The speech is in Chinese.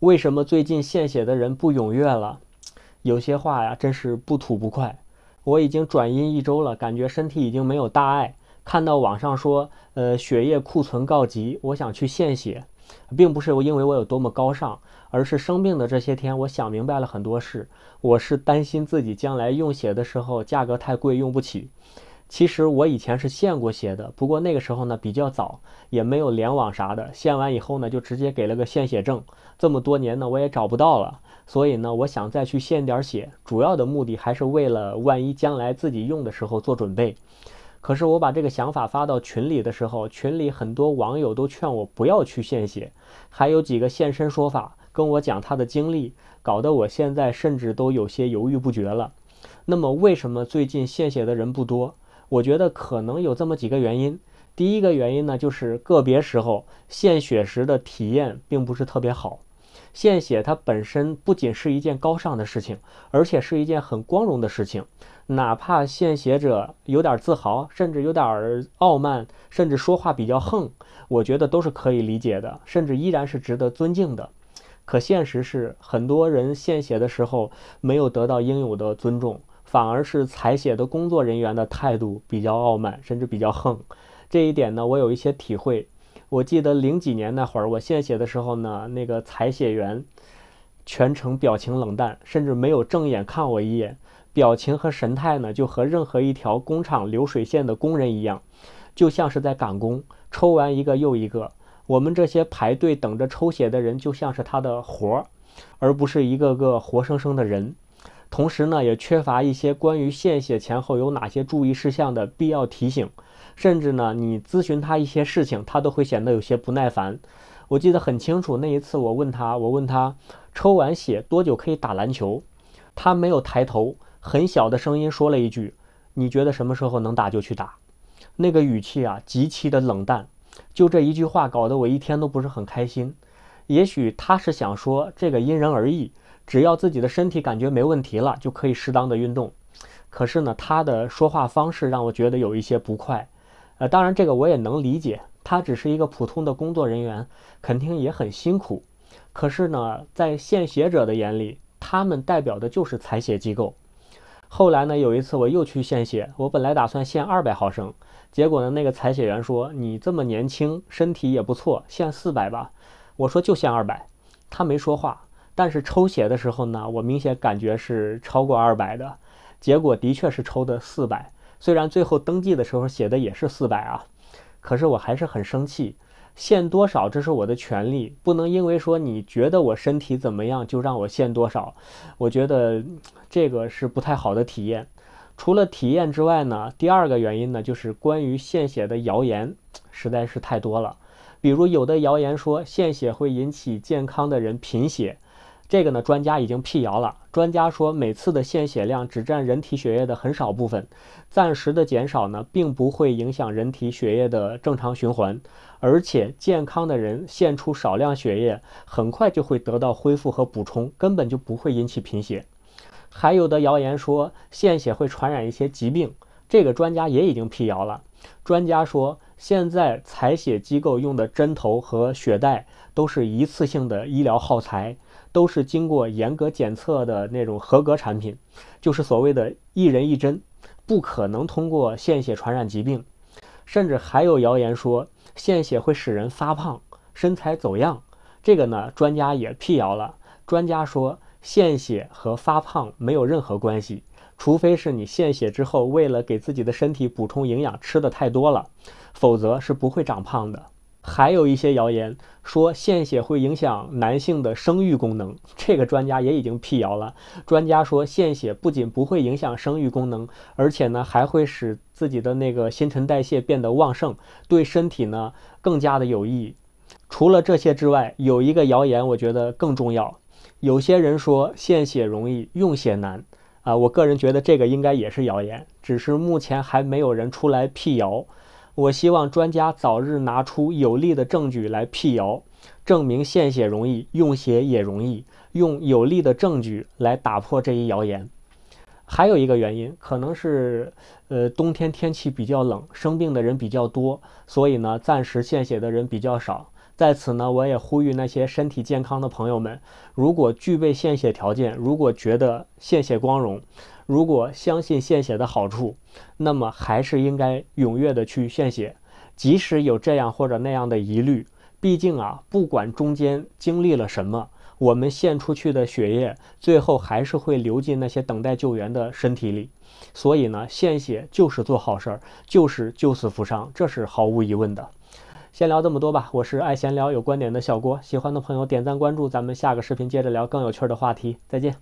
为什么最近献血的人不踊跃了？有些话呀，真是不吐不快。我已经转阴一周了，感觉身体已经没有大碍。看到网上说，呃，血液库存告急，我想去献血，并不是因为我有多么高尚，而是生病的这些天，我想明白了很多事。我是担心自己将来用血的时候价格太贵，用不起。其实我以前是献过血的，不过那个时候呢比较早，也没有联网啥的。献完以后呢，就直接给了个献血证。这么多年呢，我也找不到了，所以呢，我想再去献点血，主要的目的还是为了万一将来自己用的时候做准备。可是我把这个想法发到群里的时候，群里很多网友都劝我不要去献血，还有几个现身说法跟我讲他的经历，搞得我现在甚至都有些犹豫不决了。那么为什么最近献血的人不多？我觉得可能有这么几个原因。第一个原因呢，就是个别时候献血时的体验并不是特别好。献血它本身不仅是一件高尚的事情，而且是一件很光荣的事情。哪怕献血者有点自豪，甚至有点儿傲慢，甚至说话比较横，我觉得都是可以理解的，甚至依然是值得尊敬的。可现实是，很多人献血的时候没有得到应有的尊重。反而是采血的工作人员的态度比较傲慢，甚至比较横。这一点呢，我有一些体会。我记得零几年那会儿，我献血的时候呢，那个采血员全程表情冷淡，甚至没有正眼看我一眼，表情和神态呢，就和任何一条工厂流水线的工人一样，就像是在赶工，抽完一个又一个。我们这些排队等着抽血的人，就像是他的活儿，而不是一个个活生生的人。同时呢，也缺乏一些关于献血前后有哪些注意事项的必要提醒，甚至呢，你咨询他一些事情，他都会显得有些不耐烦。我记得很清楚，那一次我问他，我问他抽完血多久可以打篮球，他没有抬头，很小的声音说了一句：“你觉得什么时候能打就去打。”那个语气啊，极其的冷淡。就这一句话，搞得我一天都不是很开心。也许他是想说，这个因人而异。只要自己的身体感觉没问题了，就可以适当的运动。可是呢，他的说话方式让我觉得有一些不快。呃，当然这个我也能理解，他只是一个普通的工作人员，肯定也很辛苦。可是呢，在献血者的眼里，他们代表的就是采血机构。后来呢，有一次我又去献血，我本来打算献二百毫升，结果呢，那个采血员说：“你这么年轻，身体也不错，献四百吧。”我说：“就献二百。”他没说话。但是抽血的时候呢，我明显感觉是超过二百的，结果的确是抽的四百，虽然最后登记的时候写的也是四百啊，可是我还是很生气，限多少这是我的权利，不能因为说你觉得我身体怎么样就让我限多少，我觉得这个是不太好的体验。除了体验之外呢，第二个原因呢就是关于献血的谣言实在是太多了，比如有的谣言说献血会引起健康的人贫血。这个呢，专家已经辟谣了。专家说，每次的献血量只占人体血液的很少部分，暂时的减少呢，并不会影响人体血液的正常循环。而且，健康的人献出少量血液，很快就会得到恢复和补充，根本就不会引起贫血。还有的谣言说，献血会传染一些疾病，这个专家也已经辟谣了。专家说。现在采血机构用的针头和血袋都是一次性的医疗耗材，都是经过严格检测的那种合格产品，就是所谓的“一人一针”，不可能通过献血传染疾病。甚至还有谣言说献血会使人发胖、身材走样，这个呢，专家也辟谣了。专家说献血和发胖没有任何关系。除非是你献血之后为了给自己的身体补充营养吃的太多了，否则是不会长胖的。还有一些谣言说献血会影响男性的生育功能，这个专家也已经辟谣了。专家说，献血不仅不会影响生育功能，而且呢还会使自己的那个新陈代谢变得旺盛，对身体呢更加的有益。除了这些之外，有一个谣言我觉得更重要。有些人说献血容易，用血难。啊，我个人觉得这个应该也是谣言，只是目前还没有人出来辟谣。我希望专家早日拿出有力的证据来辟谣，证明献血容易，用血也容易，用有力的证据来打破这一谣言。还有一个原因，可能是，呃，冬天天气比较冷，生病的人比较多，所以呢，暂时献血的人比较少。在此呢，我也呼吁那些身体健康的朋友们，如果具备献血条件，如果觉得献血光荣，如果相信献血的好处，那么还是应该踊跃的去献血。即使有这样或者那样的疑虑，毕竟啊，不管中间经历了什么，我们献出去的血液最后还是会流进那些等待救援的身体里。所以呢，献血就是做好事儿，就是救死扶伤，这是毫无疑问的。先聊这么多吧，我是爱闲聊有观点的小郭，喜欢的朋友点赞关注，咱们下个视频接着聊更有趣的话题，再见。